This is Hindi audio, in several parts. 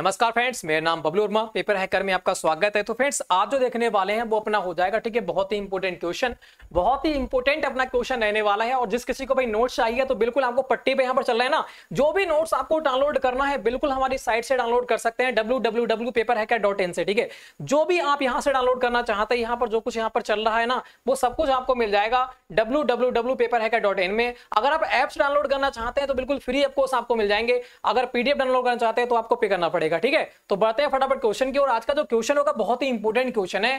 नमस्कार फ्रेंड्स मेरा नाम बबलू वर्मा पेपर हैकर में आपका स्वागत है तो फ्रेंड्स आप जो देखने वाले हैं वो अपना हो जाएगा ठीक है बहुत ही इंपॉर्टेंट क्वेश्चन बहुत ही इंपॉर्टेंट अपना क्वेश्चन रहने वाला है और जिस किसी को भाई नोट्स चाहिए तो बिल्कुल आपको पट्टी पे यहाँ पर चल रहा है ना जो भी नोट्स आपको डाउनलोड करना है बिल्कुल हमारी साइट से डाउनलोड कर सकते हैं डब्ल्यू से ठीक है जो भी आप यहाँ से डाउनलोड करना चाहते हैं यहाँ पर जो कुछ यहाँ पर चल रहा है ना वो सब कुछ आपको मिल जाएगा डब्ल्यू में अगर आप एप्स डाउनलोड करना चाहते हैं तो बिल्कुल फ्री ऑफ कोर्स आपको मिल जाएंगे अगर पीडीएफ डाउनलोड करना चाहते हैं तो आपको पे करना पड़ेगा जाएगा ठीक है तो बढ़ते हैं फटाफट क्वेश्चन की और आज का जो क्वेश्चन होगा बहुत ही इंपॉर्टेंट क्वेश्चन है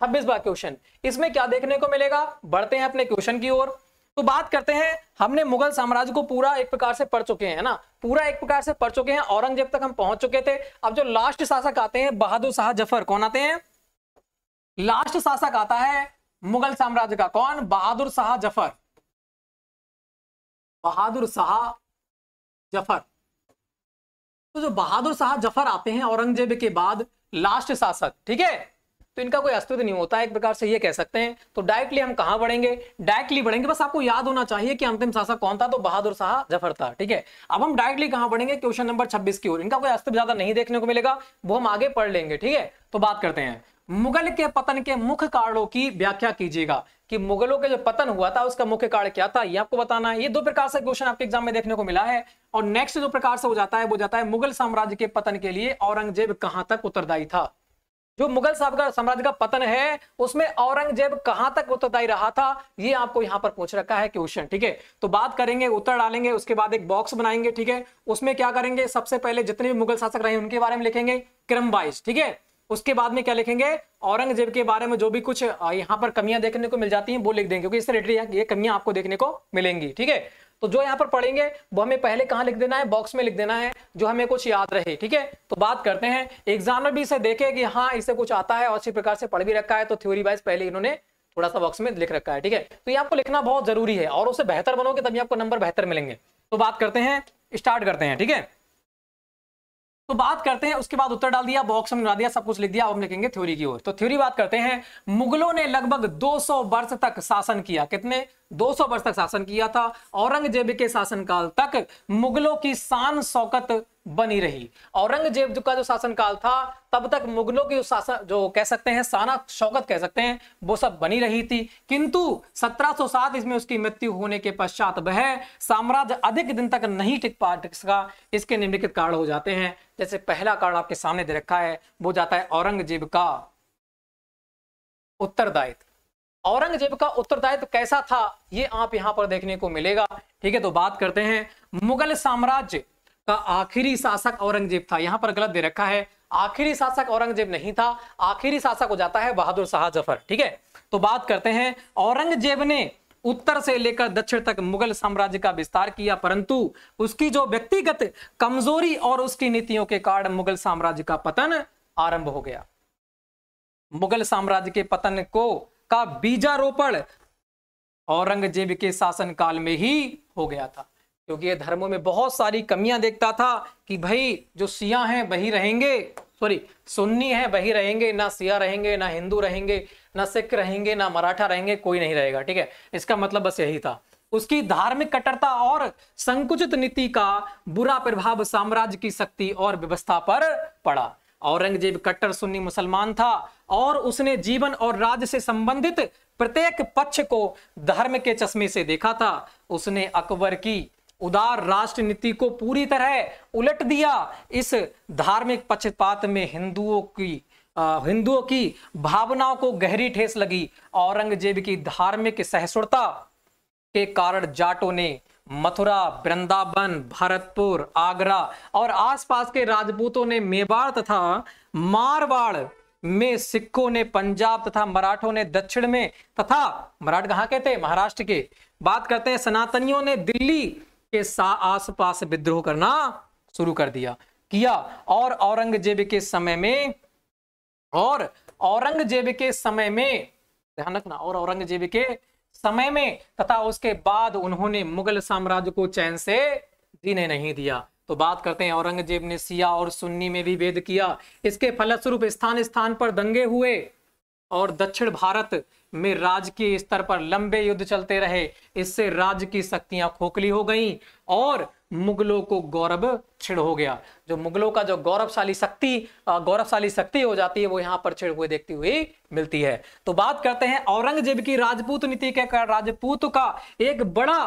छब्बीस बार क्वेश्चन इसमें क्या देखने को मिलेगा बढ़ते हैं अपने क्वेश्चन की ओर तो बात करते हैं हमने मुगल साम्राज्य को पूरा एक प्रकार से पढ़ चुके हैं ना पूरा एक प्रकार से पढ़ चुके हैं औरंगजेब तक हम पहुंच चुके थे अब जो लास्ट शासक आते हैं बहादुर शाह जफर कौन आते हैं लास्ट शासक आता है मुगल साम्राज्य का कौन बहादुर शाह जफर बहादुर शाह जफर तो जो बहादुर शाह जफर आते हैं औरंगजेब के बाद लास्ट शासक ठीक है तो इनका कोई अस्तित्व नहीं होता एक प्रकार से ये कह सकते हैं तो डायरेक्टली हम कहाँ बढ़ेंगे डायरेक्टली बढ़ेंगे बस आपको याद होना चाहिए कि अंतिम शासक कौन था तो बहादुर शाह जफर था ठीक है अब हम डायरेक्टली कहाँ बढ़ेंगे क्वेश्चन नंबर छब्बीस की ओर इनका कोई अस्तित्व ज्यादा नहीं देखने को मिलेगा वो हम आगे पढ़ लेंगे ठीक है तो बात करते हैं मुगल के पतन के मुख्य कारणों की व्याख्या कीजिएगा कि मुगलों के जो पतन हुआ था उसका मुख्य कारण क्या था ये आपको बताना है ये दो प्रकार से क्वेश्चन आपके एग्जाम में देखने को मिला है और नेक्स्ट जो प्रकार से हो जाता है वो जाता है मुगल साम्राज्य के पतन के लिए औरंगजेब कहां तक उत्तरदायी था जो मुगल साम्राज्य का पतन है उसमें औरंगजेब कहां तक उत्तरदायी रहा था ये आपको यहां पर पूछ रखा है क्वेश्चन ठीक है तो बात करेंगे उत्तर डालेंगे उसके बाद एक बॉक्स बनाएंगे ठीक है उसमें क्या करेंगे सबसे पहले जितने भी मुगल शासक रहे उनके बारे में लिखेंगे क्रम वाइज ठीक है उसके बाद में क्या लिखेंगे औरंगजेब के बारे में जो भी कुछ यहाँ पर कमियां देखने को मिल जाती हैं वो लिख देंगे क्योंकि इससे रिलेटेड ये कमियां आपको देखने को मिलेंगी ठीक है तो जो यहाँ पर पढ़ेंगे वो हमें पहले कहाँ लिख देना है बॉक्स में लिख देना है जो हमें कुछ याद रहे ठीक है तो बात करते हैं एग्जामर भी इसे देखे कि हाँ इसे कुछ आता है और अच्छी प्रकार से पढ़ भी रखा है तो थ्योरी वाइज पहले इन्होंने थोड़ा सा बॉक्स में लिख रखा है ठीक है तो ये आपको लिखना बहुत जरूरी है और उसे बेहतर बनोगे तभी आपको नंबर बेहतर मिलेंगे तो बात करते हैं स्टार्ट करते हैं ठीक है तो बात करते हैं उसके बाद उत्तर डाल दिया बॉक्स में बना दिया सब कुछ लिख दिया अब हम लिखेंगे थ्योरी की ओर तो थ्योरी बात करते हैं मुगलों ने लगभग 200 वर्ष तक शासन किया कितने 200 वर्ष तक शासन किया था औरंगजेब के शासनकाल तक मुगलों की शान शौकत बनी रही औरंगजेब का जो शासनकाल था तब तक मुगलों की शासन जो कह सकते हैं साना शौकत कह सकते हैं वो सब बनी रही थी किंतु 1707 इसमें उसकी मृत्यु होने के पश्चात वह साम्राज्य अधिक दिन तक नहीं टिक पा टिक सका इसके निम्नलिखित कारण हो जाते हैं जैसे पहला कारण आपके सामने दे रखा है वो जाता है औरंगजेब का उत्तरदायित्व औरंगजेब का उत्तरदायित्व कैसा था ये आप यहां पर देखने को मिलेगा ठीक है तो बात करते हैं मुगल साम्राज्य का आखिरी शासक औरंगजेब था यहां पर गलत दे रखा है आखिरी शासक औरंगजेब नहीं था आखिरी शासक हो जाता है बहादुर शाह जफर ठीक है तो बात करते हैं औरंगजेब ने उत्तर से लेकर दक्षिण तक मुगल साम्राज्य का विस्तार किया परंतु उसकी जो व्यक्तिगत कमजोरी और उसकी नीतियों के कारण मुगल साम्राज्य का पतन आरंभ हो गया मुगल साम्राज्य के पतन को का बीजारोपण औरंगजेब के शासनकाल में ही हो गया था क्योंकि ये धर्मों में बहुत सारी कमियां देखता था कि भाई जो सिया हैं वही रहेंगे सॉरी सुन्नी है वही रहेंगे ना सिया रहेंगे ना हिंदू रहेंगे ना सिख रहेंगे ना मराठा रहेंगे कोई नहीं रहेगा ठीक है इसका मतलब बस यही था उसकी धार्मिक कट्टरता और संकुचित नीति का बुरा प्रभाव साम्राज्य की शक्ति और व्यवस्था पर पड़ा औरंगजेब कट्टर सुन्नी मुसलमान था और उसने जीवन और राज्य से संबंधित प्रत्येक पक्ष को धर्म के चश्मे से देखा था उसने अकबर की उदार राष्ट्र नीति को पूरी तरह उलट दिया इस धार्मिक पक्षपात में हिंदुओं की हिंदुओं की भावनाओं को गहरी ठेस लगी औरंगजेब की धार्मिक सहिष्णुता के कारण जाटों ने मथुरा वृंदावन भरतपुर आगरा और आसपास के राजपूतों ने मेवाड़ तथा मारवाड़ में सिखों ने पंजाब तथा मराठों ने दक्षिण में तथा मराठ कहा कहते महाराष्ट्र के बात करते हैं सनातनियों ने दिल्ली के आसपास विद्रोह करना शुरू कर दिया किया और औरंगजेब के समय में और औरंगजेब के समय में ध्यान रखना और औरंगजेब के समय में तथा उसके बाद उन्होंने मुगल साम्राज्य को चैन से जीने नहीं दिया तो बात करते हैं औरंगजेब ने सिया और सुन्नी में भी वेद किया इसके फलस्वरूप स्थान स्थान पर दंगे हुए और दक्षिण भारत में राजकीय के स्तर पर लंबे युद्ध चलते रहे इससे राज्य की शक्तियां खोखली हो गईं और मुगलों को गौरव छिड़ हो गया जो मुगलों का जो गौरवशाली शक्ति गौरवशाली शक्ति हो जाती है वो यहाँ पर छिड़ हुए देखती हुई मिलती है तो बात करते हैं औरंगजेब की राजपूत नीति के राजपूत का एक बड़ा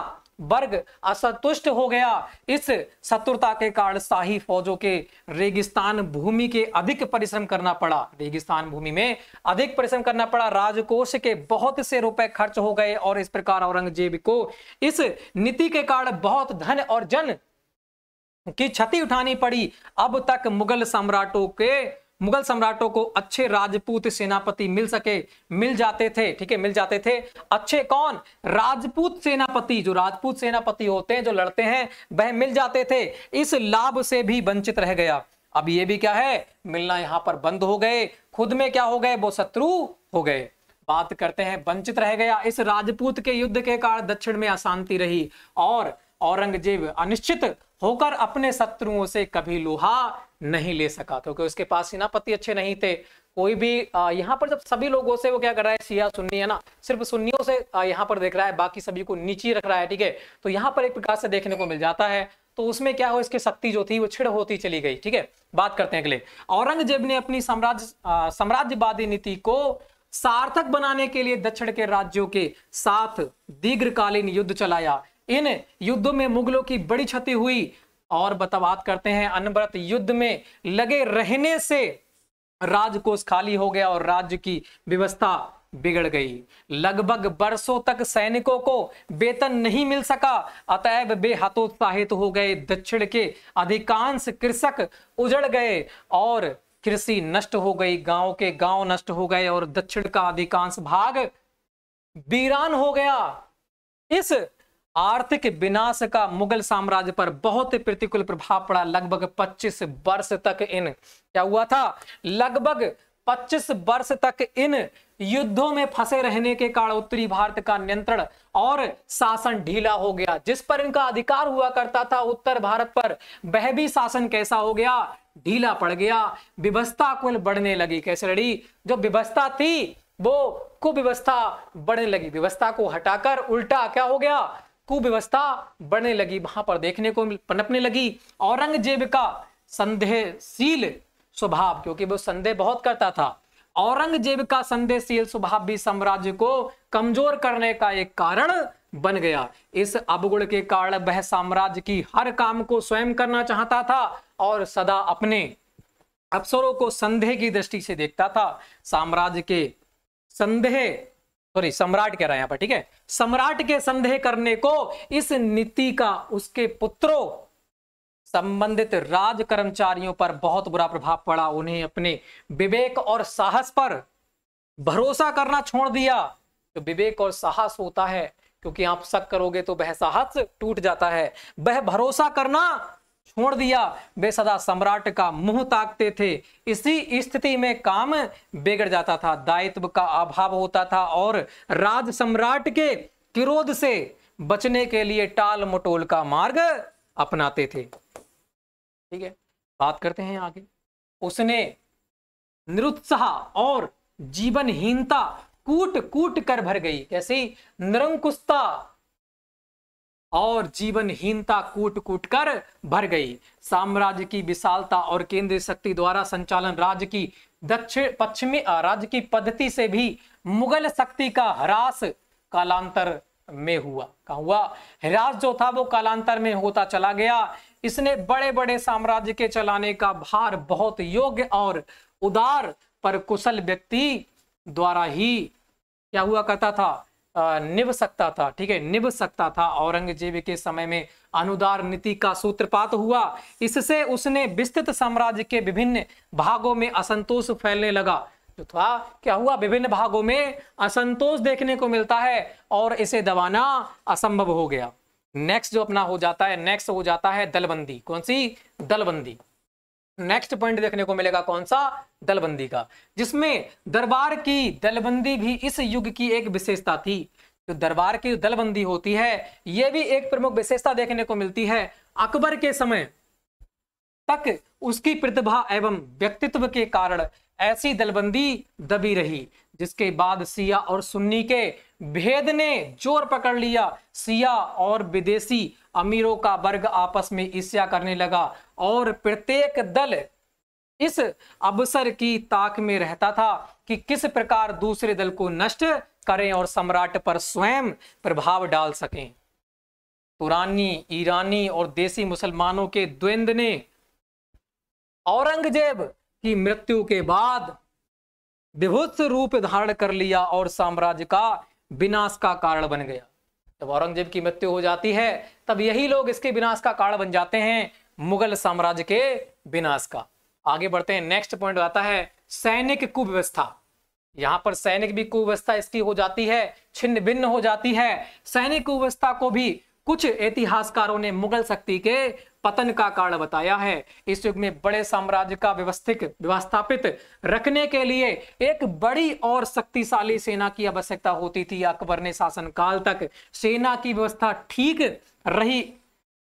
वर्ग असंतुष्ट हो गया इस शत्रुता के कारण शाही फौजों के रेगिस्तान भूमि के अधिक परिश्रम करना पड़ा रेगिस्तान भूमि में अधिक परिश्रम करना पड़ा राजकोष के बहुत से रुपए खर्च हो गए और इस प्रकार औरंगजेब को इस नीति के कारण बहुत धन और जन की क्षति उठानी पड़ी अब तक मुगल सम्राटों के मुगल सम्राटों को अच्छे राजपूत सेनापति मिल सके मिल जाते थे ठीक है मिल जाते थे अच्छे कौन राजपूत सेनापति जो राजपूत सेनापति होते हैं जो लड़ते हैं वह मिल जाते थे इस लाभ से भी वंचित रह गया अब ये भी क्या है मिलना यहां पर बंद हो गए खुद में क्या हो गए वो शत्रु हो गए बात करते हैं वंचित रह गया इस राजपूत के युद्ध के कारण दक्षिण में अशांति रही और औरंगजेब अनिश्चित होकर अपने शत्रुओं से कभी लोहा नहीं ले सका क्योंकि उसके पास सेनापति अच्छे नहीं थे कोई भी यहाँ पर जब सभी लोगों से वो क्या कर रहा है सिया सुन्नी है ना सिर्फ सुन्नियों से यहाँ पर देख रहा है बाकी सभी को नीचे रख रहा है ठीक है तो यहाँ पर एक प्रकार से देखने को मिल जाता है तो उसमें क्या हो इसकी शक्ति जो थी वो छिड़ होती चली गई ठीक है बात करते हैं अगले औरंगजेब ने अपनी साम्राज्य साम्राज्यवादी नीति को सार्थक बनाने के लिए दक्षिण के राज्यों के साथ दीर्घकालीन युद्ध चलाया इन युद्धों में मुगलों की बड़ी क्षति हुई और बतावात करते हैं अनवरत युद्ध में लगे रहने से राजकोष खाली हो गया और राज्य की व्यवस्था बिगड़ गई लगभग बरसों तक सैनिकों को वेतन नहीं मिल सका अतएव वे हतोत्साहित हो गए दक्षिण के अधिकांश कृषक उजड़ गए और कृषि नष्ट हो गई गांव के गांव नष्ट हो गए और दक्षिण का अधिकांश भाग वीरान हो गया इस आर्थिक विनाश का मुगल साम्राज्य पर बहुत ही प्रतिकूल प्रभाव पड़ा लगभग 25 वर्ष तक इन क्या हुआ था लगभग 25 वर्ष तक इन युद्धों में फंसे रहने के कारण उत्तरी भारत का नियंत्रण और शासन ढीला हो गया जिस पर इनका अधिकार हुआ करता था उत्तर भारत पर वह भी शासन कैसा हो गया ढीला पड़ गया विवस्था कुल बढ़ने लगी कैसे लड़ी जो विवस्था थी वो कुव्यवस्था बढ़ने लगी व्यवस्था को हटाकर उल्टा क्या हो गया कुव्यवस्था बढ़ने लगी वहां पर देखने को पनपने लगी औरंगजेब का संदेहशील स्वभाव क्योंकि वो संदेह बहुत करता था औरंगजेब का संदेहशील स्वभाव भी साम्राज्य को कमजोर करने का एक कारण बन गया इस अवगुण के कारण वह साम्राज्य की हर काम को स्वयं करना चाहता था और सदा अपने अफसरों को संदेह की दृष्टि से देखता था साम्राज्य के संदेह सॉरी सम्राट कह रहा है यहां पर ठीक है सम्राट के संदेह करने को इस नीति का उसके पुत्रों संबंधित राज कर्मचारियों पर बहुत बुरा प्रभाव पड़ा उन्हें अपने विवेक और साहस पर भरोसा करना छोड़ दिया तो विवेक और साहस होता है क्योंकि आप शक करोगे तो वह साहस टूट जाता है वह भरोसा करना छोड़ दिया वे सदा सम्राट का मुंह ताकते थे इसी स्थिति में काम बिगड़ जाता था दायित्व का अभाव होता था और राज सम्राट के क्रोध से बचने के लिए टाल मटोल का मार्ग अपनाते थे ठीक है बात करते हैं आगे उसने निरुत्साह और जीवनहीनता कूट कूट कर भर गई कैसी निरंकुशता और जीवनहीनता कूट कूट कर भर गई साम्राज्य की विशालता और केंद्रीय शक्ति द्वारा संचालन राज्य की दक्षिण पश्चिमी राज्य की पद्धति से भी मुगल शक्ति का ह्रास कालांतर में हुआ कहा हुआ ह्रास जो था वो कालांतर में होता चला गया इसने बड़े बड़े साम्राज्य के चलाने का भार बहुत योग्य और उदार पर कुशल व्यक्ति द्वारा ही क्या हुआ करता था निभ सकता था ठीक है निभ सकता था औरंगजेब के समय में अनुदार नीति का सूत्रपात हुआ इससे उसने विस्तृत साम्राज्य के विभिन्न भागों में असंतोष फैलने लगा जो तो था क्या हुआ विभिन्न भागों में असंतोष देखने को मिलता है और इसे दबाना असंभव हो गया नेक्स्ट जो अपना हो जाता है नेक्स्ट हो जाता है दलबंदी कौन सी दलबंदी नेक्स्ट पॉइंट देखने को मिलेगा कौन सा दलबंदी का जिसमें दरबार की दलबंदी भी इस युग की एक विशेषता थी जो दरबार की दलबंदी होती है यह भी एक प्रमुख विशेषता देखने को मिलती है अकबर के समय तक उसकी प्रतिभा एवं व्यक्तित्व के कारण ऐसी दलबंदी दबी रही जिसके बाद सिया और सुन्नी के भेद ने जोर पकड़ लिया सिया और विदेशी अमीरों का वर्ग आपस में ईर्ष्या करने लगा और प्रत्येक दल इस अवसर की ताक में रहता था कि किस प्रकार दूसरे दल को नष्ट करें और सम्राट पर स्वयं प्रभाव डाल सकें पुरानी ईरानी और देसी मुसलमानों के द्वंद ने औरंगजेब की मृत्यु के बाद विभुत्स रूप धारण कर लिया और साम्राज्य का विनाश का कारण बन गया जब औरंगजेब की मृत्यु हो जाती है तब यही लोग इसके विनाश का कारण बन जाते हैं मुगल साम्राज्य के विनाश का आगे बढ़ते हैं नेक्स्ट पॉइंट आता है सैनिक कुव्यवस्था यहां पर सैनिक भी कुव्यवस्था इसकी हो जाती है छिन्न भिन्न हो जाती है सैनिक कुव्यवस्था को भी कुछ इतिहासकारों ने मुगल शक्ति के पतन का कारण बताया है इस युग में बड़े साम्राज्य का व्यवस्थित व्यवस्थापित रखने के लिए एक बड़ी और शक्तिशाली सेना की आवश्यकता होती थी अकबर ने शासन काल तक सेना की व्यवस्था ठीक रही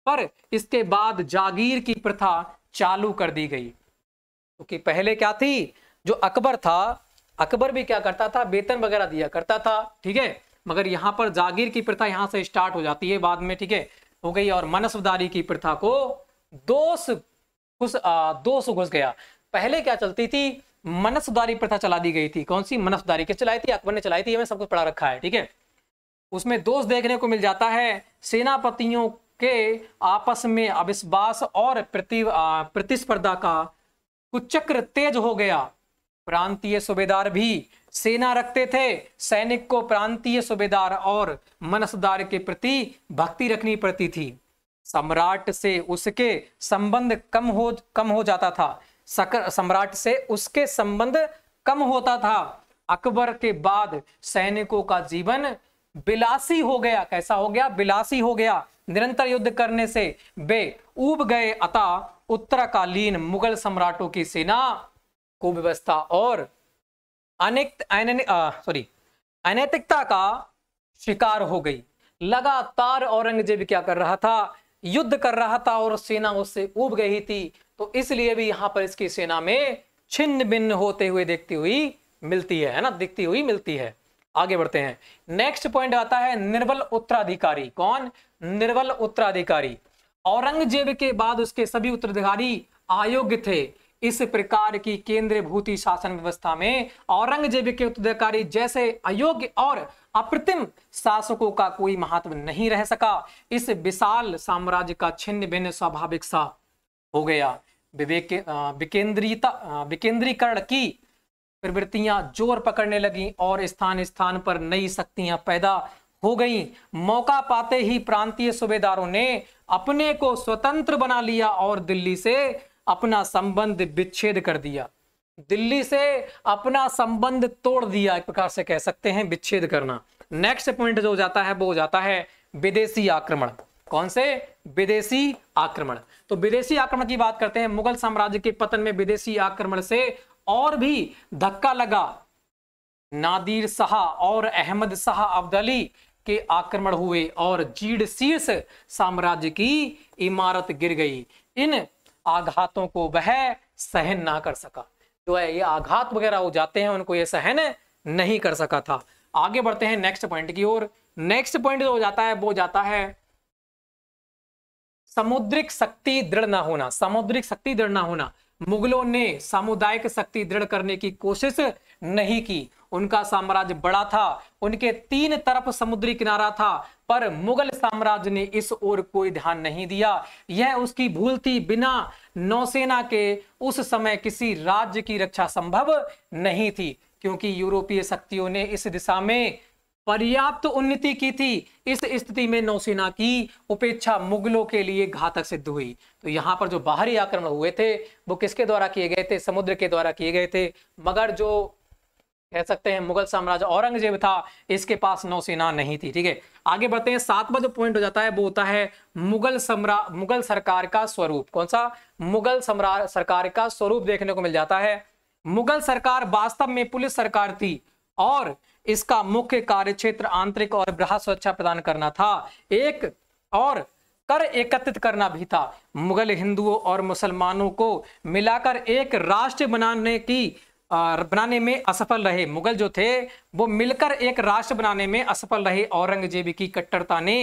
पर इसके बाद जागीर की प्रथा चालू कर दी गई क्योंकि तो पहले क्या थी जो अकबर था अकबर भी क्या करता था वेतन वगैरह दिया करता था ठीक है मगर यहां पर जागीर की प्रथा यहाँ से स्टार्ट हो जाती है बाद में ठीक है हो गई और मनसबदारी की प्रथा को दोष घुस दोष घुस गया पहले क्या चलती थी मनसबदारी प्रथा चला दी गई थी कौन सी मनसबदारी किस चलाई थी अकबर ने चलाई थी हमें सब कुछ पढ़ा रखा है ठीक है उसमें दोष देखने को मिल जाता है सेनापतियों के आपस में अविश्वास और प्रति प्रतिस्पर्धा का कुचक्र तेज हो गया प्रांतीय सूबेदार भी सेना रखते थे सैनिक को प्रांतीय सूबेदार और मनसदार के प्रति भक्ति रखनी पड़ती थी सम्राट से उसके संबंध कम हो कम हो जाता था सकर सम्राट से उसके संबंध कम होता था अकबर के बाद सैनिकों का जीवन बिलासी हो गया कैसा हो गया बिलासी हो गया निरंतर युद्ध करने से बे ऊब गए अतः उत्तराकालीन मुगल सम्राटों की सेना कुव्यवस्था और अनेक सॉरी अनैतिकता का शिकार हो गई लगातार औरंगजेब क्या कर रहा था युद्ध कर रहा था और सेना उससे उब गई थी तो इसलिए भी यहां पर इसकी सेना में छिन्न भिन्न होते हुए देखती हुई मिलती है ना दिखती हुई मिलती है आगे बढ़ते हैं नेक्स्ट पॉइंट आता है निर्बल उत्तराधिकारी कौन निर्बल उत्तराधिकारी औरंगजेब के बाद उसके सभी उत्तराधिकारी अयोग्य थे इस प्रकार की केंद्र भूति शासन व्यवस्था में औरंगजेब के उत्तराधिकारी जैसे अयोग्य और अप्रतिम शासकों का कोई महत्व नहीं रह सका इस विशाल साम्राज्य का छिन्न भिन्न स्वाभाविक सा हो गया विवेक विकेंद्रीता विकेंद्रीकरण की प्रवृत्तियां जोर पकड़ने लगी और स्थान स्थान पर नई शक्तियां पैदा हो गई मौका पाते ही प्रांतीय सूबेदारों ने अपने को स्वतंत्र बना लिया और दिल्ली से अपना संबंध विच्छेद कर दिया दिल्ली से अपना संबंध तोड़ दिया एक प्रकार से कह सकते हैं विच्छेद करना नेक्स्ट पॉइंट जो हो जाता है वो हो जाता है विदेशी आक्रमण कौन से विदेशी आक्रमण तो विदेशी आक्रमण की बात करते हैं मुगल साम्राज्य के पतन में विदेशी आक्रमण से और भी धक्का लगा नादिर शाह और अहमद शाह अब्दली के आक्रमण हुए और जीड शीर्ष साम्राज्य की इमारत गिर गई इन आघातों को वह सहन ना कर सका जो है ये आघात वगैरह हो जाते हैं उनको ये सहन नहीं कर सका था आगे बढ़ते हैं नेक्स्ट पॉइंट की ओर नेक्स्ट पॉइंट जो हो जाता है वो जाता है समुद्रिक शक्ति दृढ़ ना होना समुद्रिक शक्ति दृढ़ ना होना मुगलों ने सामुदायिक शक्ति दृढ़ करने की कोशिश नहीं की उनका साम्राज्य बड़ा था उनके तीन तरफ समुद्री किनारा था पर मुगल साम्राज्य ने इस ओर कोई ध्यान नहीं दिया यह उसकी भूल थी बिना नौसेना के उस समय किसी राज्य की रक्षा संभव नहीं थी क्योंकि यूरोपीय शक्तियों ने इस दिशा में पर्याप्त उन्नति की थी इस स्थिति में नौसेना की उपेक्षा मुगलों के लिए घातक सिद्ध हुई तो यहाँ पर जो बाहरी आक्रमण हुए थे वो किसके द्वारा किए गए थे समुद्र के द्वारा किए गए थे मगर जो कह सकते हैं मुगल साम्राज्य औरंगजेब था इसके पास नौसेना नहीं थी ठीक है आगे बढ़ते हैं सातवां जो पॉइंट हो जाता है वो होता है मुगल सम्रा मुगल सरकार का स्वरूप कौन सा मुगल सम्राट सरकार का स्वरूप देखने को मिल जाता है मुगल सरकार वास्तव में पुलिस सरकार थी और इसका मुख्य कार्य क्षेत्र आंतरिक और बृहद सुरक्षा प्रदान करना था एक और कर एकत्रित करना भी था मुगल हिंदुओं और मुसलमानों को मिलाकर एक राष्ट्र बनाने की बनाने में असफल रहे मुगल जो थे वो मिलकर एक राष्ट्र बनाने में असफल रहे औरंगजेब की कट्टरता ने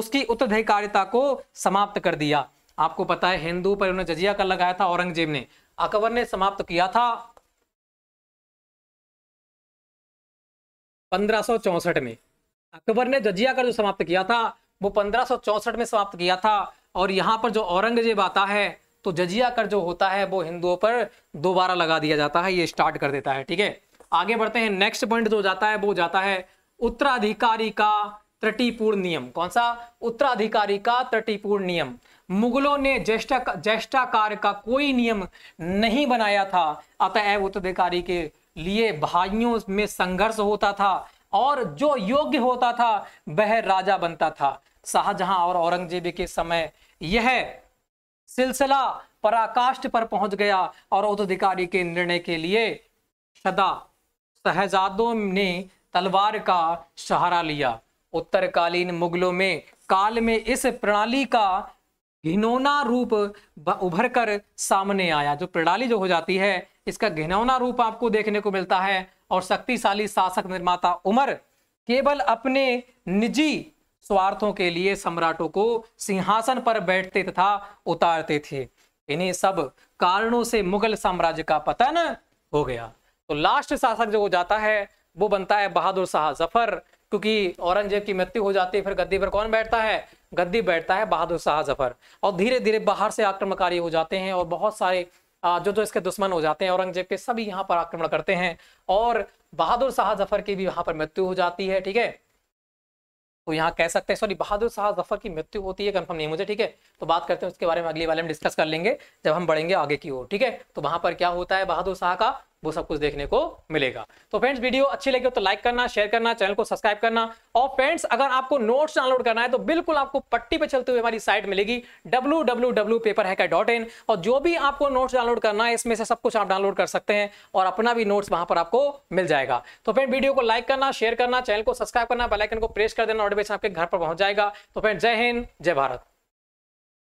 उसकी उत्तराधिकारिता को समाप्त कर दिया आपको पता है हिंदू पर उन्होंने जजिया कर लगाया था औरंगजेब ने अकबर ने समाप्त किया था पंद्रह में अकबर ने जजिया कर जो समाप्त किया था वो पंद्रह में समाप्त किया था और यहां पर जो औरंगजेब आता है तो जजिया कर जो होता है वो हिंदुओं पर दोबारा लगा दिया जाता है ये स्टार्ट कर देता है ठीक है आगे बढ़ते हैं नेक्स्ट पॉइंट जो जाता है वो जाता है उत्तराधिकारी का त्रटिपूर्ण नियम कौन सा उत्तराधिकारी का त्रटिपूर्ण नियम मुगलों ने ज्येष्ठा ज्येष्ठाकार का कोई नियम नहीं बनाया था अतः उत्तराधिकारी के लिए भाइयों में संघर्ष होता था और जो योग्य होता था वह राजा बनता था शाहजहां और औरंगजेब के समय यह सिलसिला पराकाष्ठ पर पहुंच गया और उदधिकारी के निर्णय के लिए सदा शहजादों ने तलवार का सहारा लिया उत्तरकालीन मुगलों में काल में इस प्रणाली का घिनौना रूप उभर कर सामने आया जो प्रणाली जो हो जाती है इसका घिनौना रूप आपको देखने को मिलता है और शक्तिशाली शासक निर्माता उमर केवल अपने निजी स्वार्थों के लिए सम्राटों को सिंहासन पर बैठते तथा उतारते थे इन्हीं सब कारणों से मुगल साम्राज्य का पतन हो गया तो लास्ट शासक जो हो जाता है वो बनता है बहादुर शाह जफर क्योंकि औरंगजेब की मृत्यु हो जाती है फिर गद्दी पर कौन बैठता है गद्दी बैठता है बहादुर शाह जफर और धीरे धीरे बाहर से आक्रमणकारी हो जाते हैं और बहुत सारे जो जो इसके दुश्मन हो जाते हैं औरंगजेब के सभी यहाँ पर आक्रमण करते हैं और बहादुर शाह जफर की भी यहाँ पर मृत्यु हो जाती है ठीक है तो यहाँ कह सकते हैं सॉरी बहादुर शाह जफर की मृत्यु होती है कंफर्म नहीं मुझे ठीक है तो बात करते हैं उसके बारे में अगली वाले में डिस्कस कर लेंगे जब हम बढ़ेंगे आगे की ओर ठीक है तो वहां पर क्या होता है बहादुर शाह का वो सब कुछ देखने को मिलेगा तो फ्रेंड्स वीडियो अच्छी लगी हो तो लाइक करना शेयर करना चैनल को सब्सक्राइब करना और फ्रेंड्स अगर आपको नोट्स डाउनलोड करना है तो बिल्कुल आपको पट्टी पे चलते हुए हमारी साइट मिलेगी www.paperhacker.in और जो भी आपको नोट्स डाउनलोड करना है इसमें से सब कुछ आप डाउनलोड कर सकते हैं और अपना भी नोट्स वहां पर आपको मिल जाएगा तो फ्रेंड वीडियो को लाइक करना शेयर करना चैनल को सब्सक्राइब करना बेलाइकन को प्रेस कर देना नोटिफिकेशन आपके घर पर पहुंच जाएगा तो फ्रेंड जय हिंद जय भारत